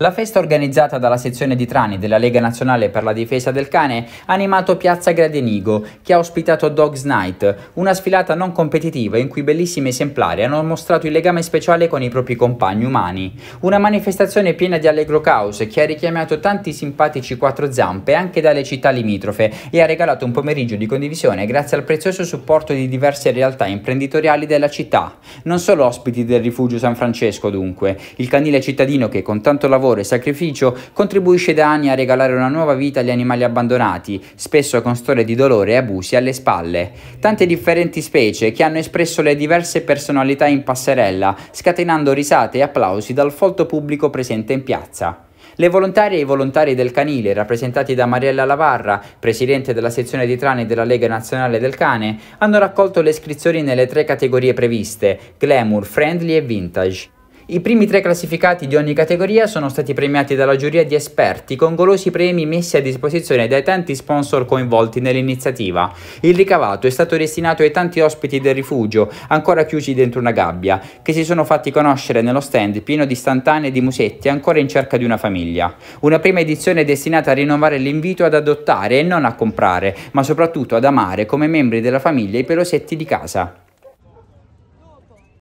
La festa organizzata dalla sezione di Trani della Lega Nazionale per la Difesa del Cane ha animato Piazza Gradenigo, che ha ospitato Dogs Night, una sfilata non competitiva in cui bellissimi esemplari hanno mostrato il legame speciale con i propri compagni umani. Una manifestazione piena di allegro caos che ha richiamato tanti simpatici quattro zampe anche dalle città limitrofe e ha regalato un pomeriggio di condivisione grazie al prezioso supporto di diverse realtà imprenditoriali della città. Non solo ospiti del rifugio San Francesco dunque, il canile cittadino che con tanto lavoro lavoro e sacrificio, contribuisce da anni a regalare una nuova vita agli animali abbandonati, spesso con storie di dolore e abusi alle spalle. Tante differenti specie che hanno espresso le diverse personalità in passerella, scatenando risate e applausi dal folto pubblico presente in piazza. Le volontarie e i volontari del canile, rappresentati da Mariella Lavarra, presidente della sezione di trani della Lega Nazionale del Cane, hanno raccolto le iscrizioni nelle tre categorie previste, glamour, friendly e vintage. I primi tre classificati di ogni categoria sono stati premiati dalla giuria di esperti con golosi premi messi a disposizione dai tanti sponsor coinvolti nell'iniziativa. Il ricavato è stato destinato ai tanti ospiti del rifugio, ancora chiusi dentro una gabbia, che si sono fatti conoscere nello stand pieno di istantanee e di musetti ancora in cerca di una famiglia. Una prima edizione destinata a rinnovare l'invito ad adottare e non a comprare, ma soprattutto ad amare come membri della famiglia i pelosetti di casa.